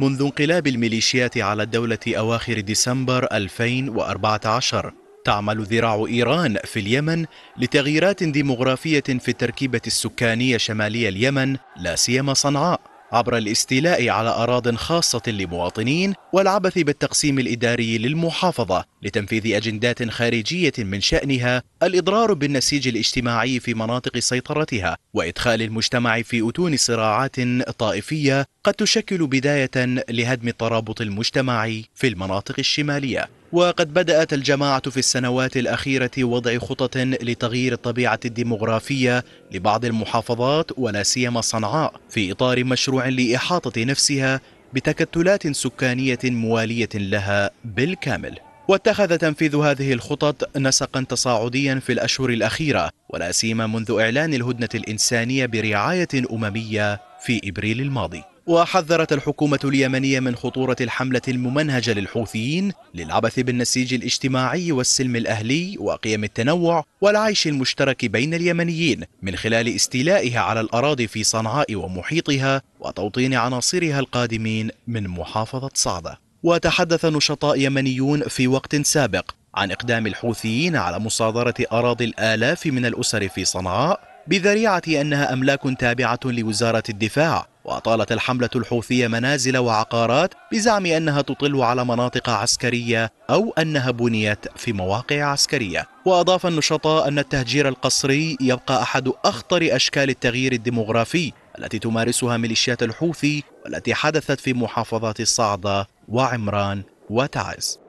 منذ انقلاب الميليشيات على الدولة أواخر ديسمبر 2014 تعمل ذراع إيران في اليمن لتغييرات ديمغرافية في التركيبة السكانية شمالي اليمن لا سيما صنعاء عبر الاستيلاء على أراض خاصة لمواطنين والعبث بالتقسيم الإداري للمحافظة لتنفيذ أجندات خارجية من شأنها الإضرار بالنسيج الاجتماعي في مناطق سيطرتها وإدخال المجتمع في أتون صراعات طائفية قد تشكل بداية لهدم الترابط المجتمعي في المناطق الشمالية وقد بدأت الجماعة في السنوات الأخيرة وضع خطط لتغيير الطبيعة الديمغرافية لبعض المحافظات ولا سيما صنعاء في إطار مشروع لإحاطة نفسها بتكتلات سكانية موالية لها بالكامل واتخذ تنفيذ هذه الخطط نسقا تصاعديا في الأشهر الأخيرة ولا سيما منذ إعلان الهدنة الإنسانية برعاية أممية في إبريل الماضي وحذرت الحكومة اليمنية من خطورة الحملة الممنهجة للحوثيين للعبث بالنسيج الاجتماعي والسلم الأهلي وقيم التنوع والعيش المشترك بين اليمنيين من خلال استيلائها على الأراضي في صنعاء ومحيطها وتوطين عناصرها القادمين من محافظة صعده وتحدث نشطاء يمنيون في وقت سابق عن إقدام الحوثيين على مصادرة أراضي الآلاف من الأسر في صنعاء بذريعة أنها أملاك تابعة لوزارة الدفاع وأطالت الحملة الحوثية منازل وعقارات بزعم أنها تطل على مناطق عسكرية أو أنها بنيت في مواقع عسكرية وأضاف النشطاء أن التهجير القصري يبقى أحد أخطر أشكال التغيير الديمغرافي التي تمارسها ميليشيات الحوثي والتي حدثت في محافظات الصعدة وعمران وتعز